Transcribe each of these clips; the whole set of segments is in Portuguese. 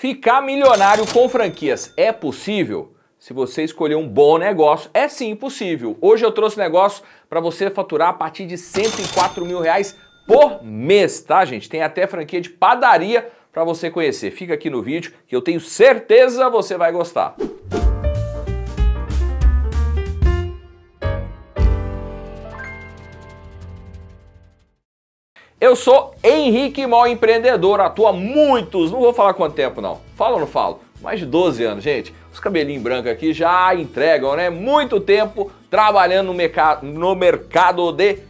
Ficar milionário com franquias é possível? Se você escolher um bom negócio, é sim possível. Hoje eu trouxe negócio para você faturar a partir de 104 mil reais por mês, tá, gente? Tem até franquia de padaria para você conhecer. Fica aqui no vídeo que eu tenho certeza você vai gostar. Eu sou Henrique Mó empreendedor, atuo há muitos, não vou falar quanto tempo não. Falo ou não falo? Mais de 12 anos, gente. Os cabelinhos brancos aqui já entregam, né? Muito tempo trabalhando no, mercado, no mercado de.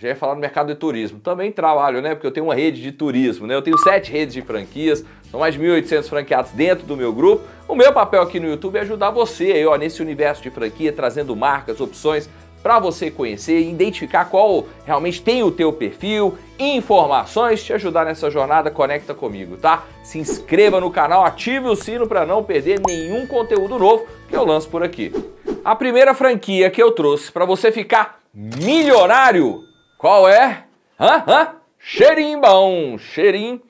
Já ia falar no mercado de turismo. Também trabalho, né? Porque eu tenho uma rede de turismo, né? Eu tenho sete redes de franquias, são mais de 1.800 franqueados dentro do meu grupo. O meu papel aqui no YouTube é ajudar você aí, ó, nesse universo de franquia, trazendo marcas, opções, para você conhecer, identificar qual realmente tem o teu perfil, informações, te ajudar nessa jornada, conecta comigo, tá? Se inscreva no canal, ative o sino para não perder nenhum conteúdo novo que eu lanço por aqui. A primeira franquia que eu trouxe para você ficar milionário, qual é? Hã? Hã? Cheirinho bom, cheirinho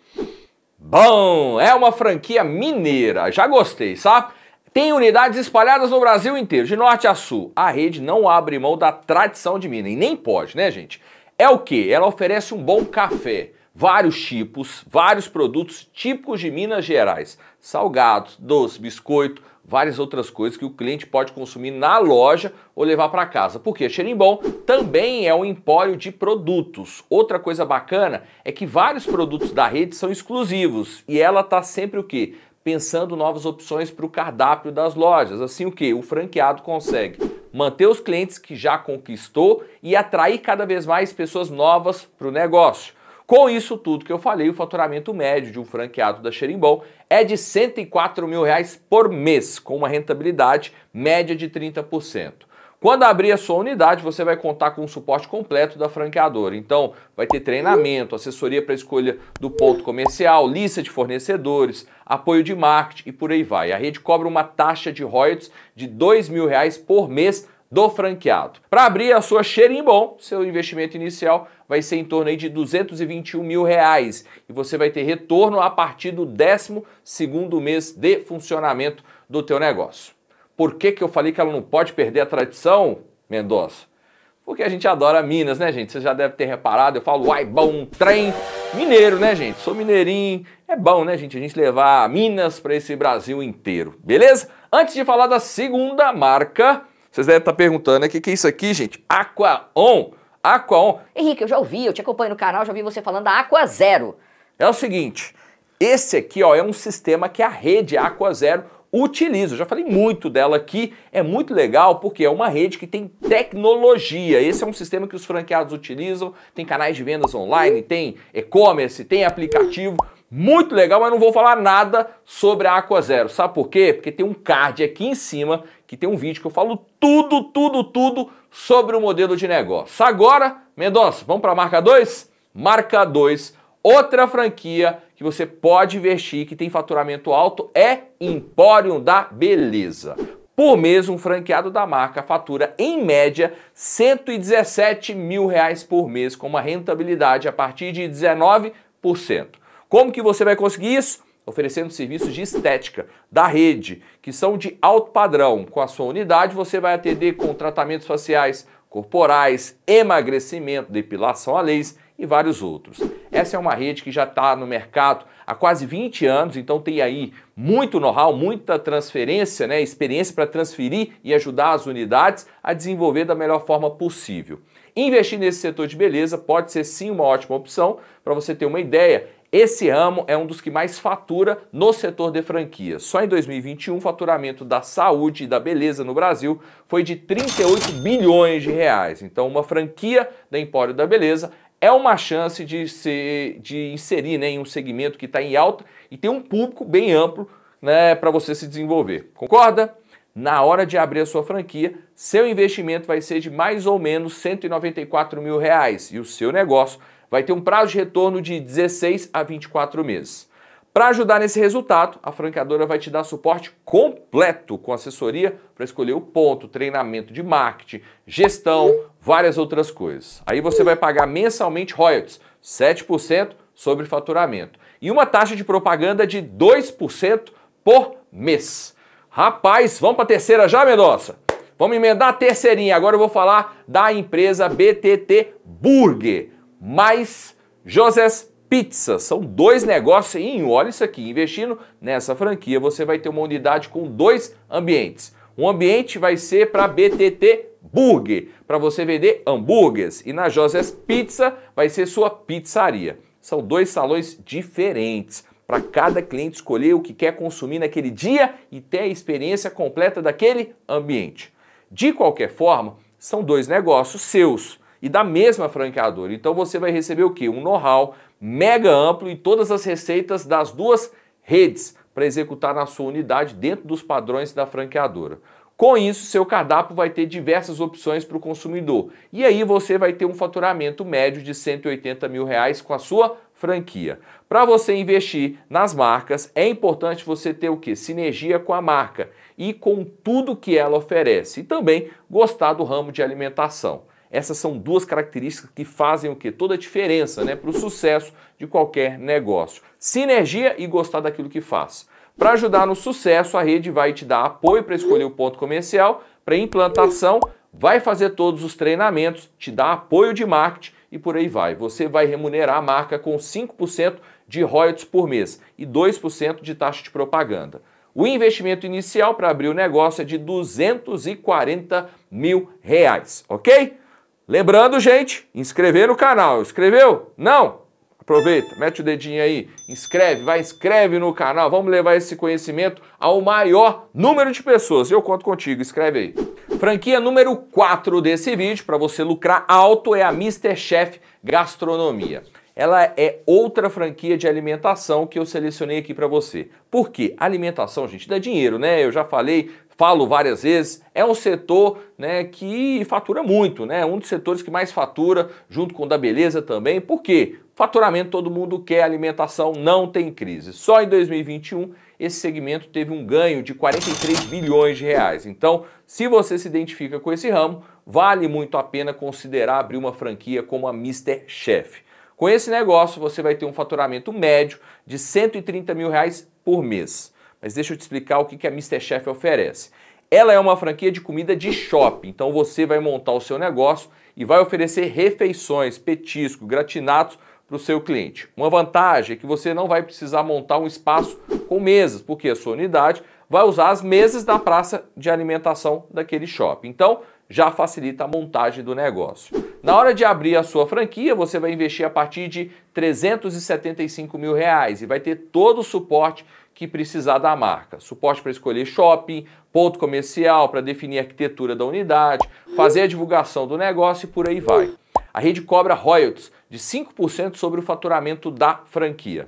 bom. É uma franquia mineira, já gostei, sabe? Tem unidades espalhadas no Brasil inteiro, de norte a sul. A rede não abre mão da tradição de Minas, e nem pode, né, gente? É o que? Ela oferece um bom café, vários tipos, vários produtos típicos de Minas Gerais: salgados, doces, biscoito, várias outras coisas que o cliente pode consumir na loja ou levar para casa. Porque Xerimbom também é um empório de produtos. Outra coisa bacana é que vários produtos da rede são exclusivos e ela tá sempre o quê? pensando novas opções para o cardápio das lojas. Assim o que? O franqueado consegue manter os clientes que já conquistou e atrair cada vez mais pessoas novas para o negócio. Com isso tudo que eu falei, o faturamento médio de um franqueado da Xerimbom é de 104 mil reais por mês, com uma rentabilidade média de 30%. Quando abrir a sua unidade, você vai contar com o suporte completo da franqueadora. Então, vai ter treinamento, assessoria para escolha do ponto comercial, lista de fornecedores, apoio de marketing e por aí vai. A rede cobra uma taxa de royalties de R$ 2.000 por mês do franqueado. Para abrir a sua Xerimbom, Bom, seu investimento inicial vai ser em torno aí de 221 mil reais e você vai ter retorno a partir do 12 segundo mês de funcionamento do teu negócio. Por que, que eu falei que ela não pode perder a tradição, Mendonça? Porque a gente adora Minas, né, gente? Você já deve ter reparado, eu falo, uai, bom trem. Mineiro, né, gente? Sou mineirinho. É bom, né, gente? A gente levar Minas para esse Brasil inteiro, beleza? Antes de falar da segunda marca, vocês devem estar tá perguntando, né? O que, que é isso aqui, gente? Aqua Aqua On. Henrique, eu já ouvi, eu te acompanho no canal, já ouvi você falando da Aqua Zero. É o seguinte, esse aqui ó, é um sistema que a rede Aqua Zero utilizo. Já falei muito dela aqui, é muito legal porque é uma rede que tem tecnologia. Esse é um sistema que os franqueados utilizam, tem canais de vendas online, tem e-commerce, tem aplicativo. Muito legal, mas não vou falar nada sobre a Aqua Zero. Sabe por quê? Porque tem um card aqui em cima que tem um vídeo que eu falo tudo, tudo, tudo sobre o modelo de negócio. Agora, Mendonça, vamos para a marca 2? Marca 2, outra franquia que você pode investir, que tem faturamento alto, é Empório da Beleza. Por mês, um franqueado da marca fatura, em média, 117 mil reais por mês, com uma rentabilidade a partir de 19%. Como que você vai conseguir isso? Oferecendo serviços de estética da rede, que são de alto padrão. Com a sua unidade, você vai atender com tratamentos faciais corporais, emagrecimento, depilação a laser, e vários outros. Essa é uma rede que já está no mercado há quase 20 anos, então tem aí muito know-how, muita transferência, né, experiência para transferir e ajudar as unidades a desenvolver da melhor forma possível. Investir nesse setor de beleza pode ser sim uma ótima opção para você ter uma ideia. Esse ramo é um dos que mais fatura no setor de franquia. Só em 2021, o faturamento da saúde e da beleza no Brasil foi de 38 bilhões de reais. Então, uma franquia da Empório da Beleza é uma chance de, ser, de inserir né, em um segmento que está em alta e tem um público bem amplo né, para você se desenvolver. Concorda? Na hora de abrir a sua franquia, seu investimento vai ser de mais ou menos 194 mil reais e o seu negócio vai ter um prazo de retorno de 16 a 24 meses. Para ajudar nesse resultado, a franqueadora vai te dar suporte completo com assessoria para escolher o ponto, treinamento de marketing, gestão, várias outras coisas. Aí você vai pagar mensalmente royalties, 7% sobre faturamento e uma taxa de propaganda de 2% por mês. Rapaz, vamos para a terceira já, Mendonça? Vamos emendar a terceirinha. Agora eu vou falar da empresa BTT Burger, mais Josés pizza. São dois negócios em Olha isso aqui, investindo nessa franquia, você vai ter uma unidade com dois ambientes. Um ambiente vai ser para BTT Burger, para você vender hambúrgueres. E na Josés Pizza vai ser sua pizzaria. São dois salões diferentes para cada cliente escolher o que quer consumir naquele dia e ter a experiência completa daquele ambiente. De qualquer forma, são dois negócios seus e da mesma franqueadora. Então você vai receber o que? Um know-how mega amplo e todas as receitas das duas redes para executar na sua unidade dentro dos padrões da franqueadora. Com isso, seu cardápio vai ter diversas opções para o consumidor. E aí você vai ter um faturamento médio de 180 mil reais com a sua franquia. Para você investir nas marcas, é importante você ter o que? Sinergia com a marca e com tudo que ela oferece. E também gostar do ramo de alimentação. Essas são duas características que fazem o que? Toda a diferença né, para o sucesso de qualquer negócio. Sinergia e gostar daquilo que faz. Para ajudar no sucesso, a rede vai te dar apoio para escolher o ponto comercial, para implantação, vai fazer todos os treinamentos, te dá apoio de marketing e por aí vai. Você vai remunerar a marca com 5% de royalties por mês e 2% de taxa de propaganda. O investimento inicial para abrir o negócio é de 240 mil reais, ok? Lembrando, gente, inscrever no canal. Inscreveu? Não? Aproveita, mete o dedinho aí, inscreve, vai, inscreve no canal. Vamos levar esse conhecimento ao maior número de pessoas. Eu conto contigo, escreve aí. Franquia número 4 desse vídeo, para você lucrar alto, é a Mr. Chef Gastronomia. Ela é outra franquia de alimentação que eu selecionei aqui para você. Por quê? Alimentação, gente, dá dinheiro, né? Eu já falei falo várias vezes, é um setor né, que fatura muito, né? Um dos setores que mais fatura, junto com o da beleza também. Por quê? Faturamento todo mundo quer, alimentação não tem crise. Só em 2021 esse segmento teve um ganho de 43 bilhões de reais. Então, se você se identifica com esse ramo, vale muito a pena considerar abrir uma franquia como a Mr. Chef. Com esse negócio, você vai ter um faturamento médio de 130 mil reais por mês. Mas deixa eu te explicar o que, que a Chef oferece. Ela é uma franquia de comida de shopping, então você vai montar o seu negócio e vai oferecer refeições, petisco, gratinatos para o seu cliente. Uma vantagem é que você não vai precisar montar um espaço com mesas, porque a sua unidade vai usar as mesas da praça de alimentação daquele shopping. Então, já facilita a montagem do negócio. Na hora de abrir a sua franquia, você vai investir a partir de 375 mil reais e vai ter todo o suporte que precisar da marca. Suporte para escolher shopping, ponto comercial, para definir a arquitetura da unidade, fazer a divulgação do negócio e por aí vai. A rede cobra royalties de 5% sobre o faturamento da franquia.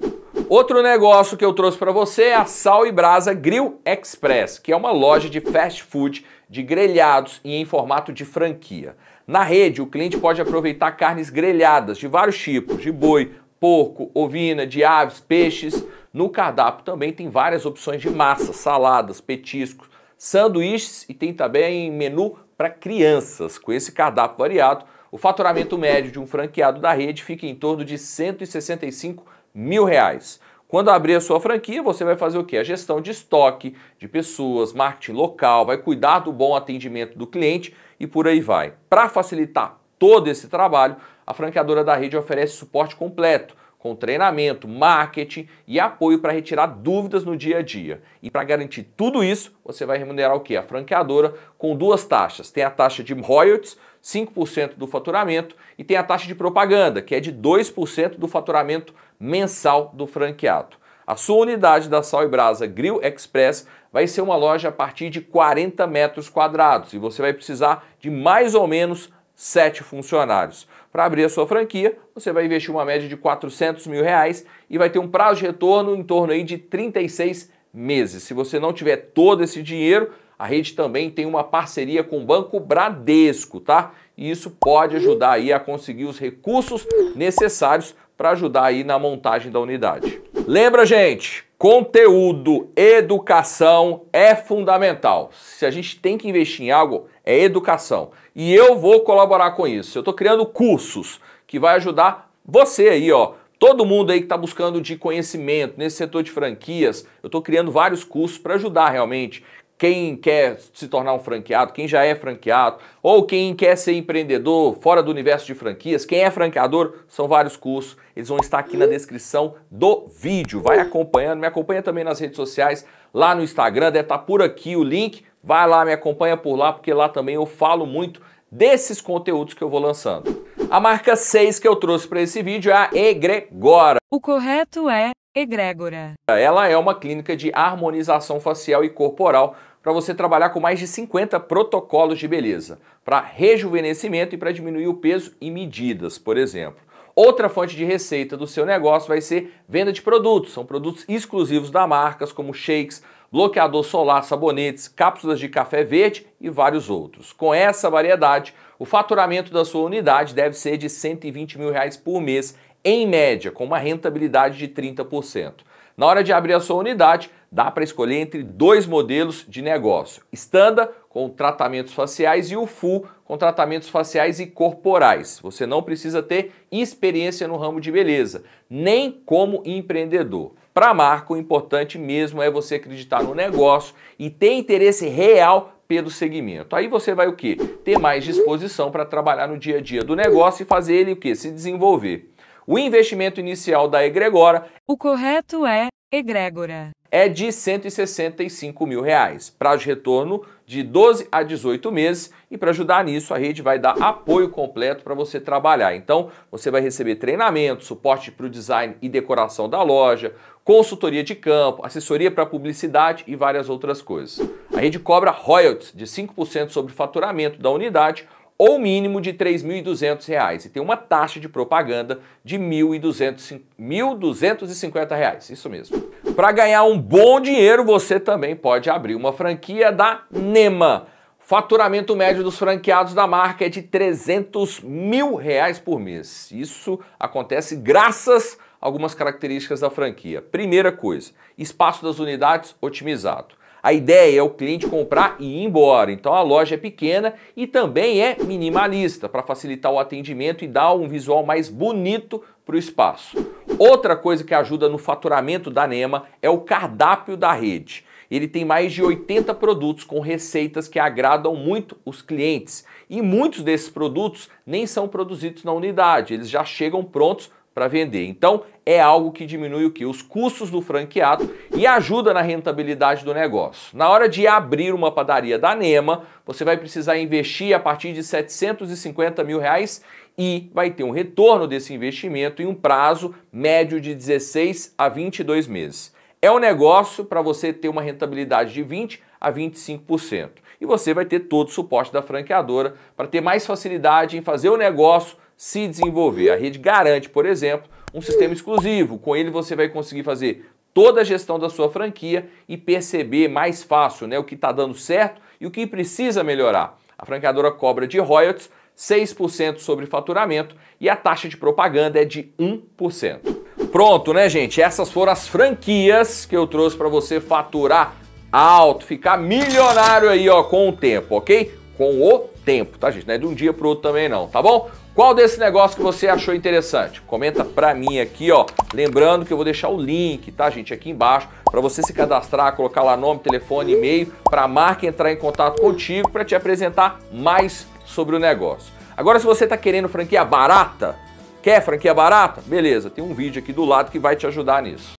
Outro negócio que eu trouxe para você é a Sal e Brasa Grill Express, que é uma loja de fast food de grelhados e em formato de franquia. Na rede, o cliente pode aproveitar carnes grelhadas de vários tipos, de boi, porco, ovina, de aves, peixes, no cardápio também tem várias opções de massa, saladas, petiscos, sanduíches e tem também menu para crianças. Com esse cardápio variado, o faturamento médio de um franqueado da rede fica em torno de 165 mil reais. Quando abrir a sua franquia, você vai fazer o quê? A gestão de estoque, de pessoas, marketing local, vai cuidar do bom atendimento do cliente e por aí vai. Para facilitar todo esse trabalho, a franqueadora da rede oferece suporte completo com treinamento, marketing e apoio para retirar dúvidas no dia a dia. E para garantir tudo isso, você vai remunerar o que A franqueadora com duas taxas. Tem a taxa de royalties, 5% do faturamento, e tem a taxa de propaganda, que é de 2% do faturamento mensal do franqueado. A sua unidade da Sal e Brasa Grill Express vai ser uma loja a partir de 40 metros quadrados e você vai precisar de mais ou menos 7 funcionários para abrir a sua franquia, você vai investir uma média de 400 mil reais e vai ter um prazo de retorno em torno aí de 36 meses. Se você não tiver todo esse dinheiro, a rede também tem uma parceria com o Banco Bradesco, tá? E isso pode ajudar aí a conseguir os recursos necessários para ajudar aí na montagem da unidade. Lembra, gente, conteúdo, educação é fundamental. Se a gente tem que investir em algo, é educação. E eu vou colaborar com isso. Eu estou criando cursos que vai ajudar você aí, ó. Todo mundo aí que está buscando de conhecimento nesse setor de franquias, eu estou criando vários cursos para ajudar realmente quem quer se tornar um franqueado, quem já é franqueado, ou quem quer ser empreendedor fora do universo de franquias, quem é franqueador, são vários cursos. Eles vão estar aqui na descrição do vídeo. Vai acompanhando, me acompanha também nas redes sociais, lá no Instagram, deve estar por aqui o link. Vai lá, me acompanha por lá, porque lá também eu falo muito desses conteúdos que eu vou lançando. A marca 6 que eu trouxe para esse vídeo é a Egregora. O correto é Egrégora. Ela é uma clínica de harmonização facial e corporal para você trabalhar com mais de 50 protocolos de beleza, para rejuvenescimento e para diminuir o peso e medidas, por exemplo. Outra fonte de receita do seu negócio vai ser venda de produtos. São produtos exclusivos da marcas, como shakes, bloqueador solar, sabonetes, cápsulas de café verde e vários outros. Com essa variedade, o faturamento da sua unidade deve ser de 120 mil reais por mês, em média, com uma rentabilidade de 30%. Na hora de abrir a sua unidade, dá para escolher entre dois modelos de negócio: estándar com tratamentos faciais e o Full com tratamentos faciais e corporais. Você não precisa ter experiência no ramo de beleza, nem como empreendedor. Para a marca, o importante mesmo é você acreditar no negócio e ter interesse real pelo segmento. Aí você vai o quê? Ter mais disposição para trabalhar no dia a dia do negócio e fazer ele o quê? Se desenvolver. O investimento inicial da Egregora... O correto é Egrégora. É de 165 mil reais. Prazo de retorno de 12 a 18 meses e para ajudar nisso a rede vai dar apoio completo para você trabalhar. Então você vai receber treinamento, suporte para o design e decoração da loja, consultoria de campo, assessoria para publicidade e várias outras coisas. A rede cobra royalties de 5% sobre o faturamento da unidade ou mínimo de R$ 3.200 e tem uma taxa de propaganda de R$ 1.250, isso mesmo. Para ganhar um bom dinheiro, você também pode abrir uma franquia da NEMA. Faturamento médio dos franqueados da marca é de 300 mil reais por mês. Isso acontece graças algumas características da franquia. Primeira coisa, espaço das unidades otimizado. A ideia é o cliente comprar e ir embora. Então a loja é pequena e também é minimalista para facilitar o atendimento e dar um visual mais bonito para o espaço. Outra coisa que ajuda no faturamento da NEMA é o cardápio da rede. Ele tem mais de 80 produtos com receitas que agradam muito os clientes. E muitos desses produtos nem são produzidos na unidade, eles já chegam prontos para vender. Então, é algo que diminui o que? Os custos do franqueado e ajuda na rentabilidade do negócio. Na hora de abrir uma padaria da NEMA, você vai precisar investir a partir de 750 mil reais e vai ter um retorno desse investimento em um prazo médio de 16 a 22 meses. É um negócio para você ter uma rentabilidade de 20 a 25% e você vai ter todo o suporte da franqueadora para ter mais facilidade em fazer o negócio se desenvolver. A rede garante, por exemplo, um sistema exclusivo. Com ele você vai conseguir fazer toda a gestão da sua franquia e perceber mais fácil né, o que está dando certo e o que precisa melhorar. A franqueadora cobra de royalties 6% sobre faturamento e a taxa de propaganda é de 1%. Pronto, né, gente? Essas foram as franquias que eu trouxe para você faturar alto, ficar milionário aí, ó, com o tempo, ok? Com o tempo, tá, gente? Não é de um dia pro outro também não, tá bom? Qual desse negócio que você achou interessante? Comenta pra mim aqui, ó. Lembrando que eu vou deixar o link, tá, gente, aqui embaixo, para você se cadastrar, colocar lá nome, telefone, e-mail, para a marca entrar em contato contigo para te apresentar mais sobre o negócio. Agora, se você tá querendo franquia barata, quer franquia barata? Beleza, tem um vídeo aqui do lado que vai te ajudar nisso.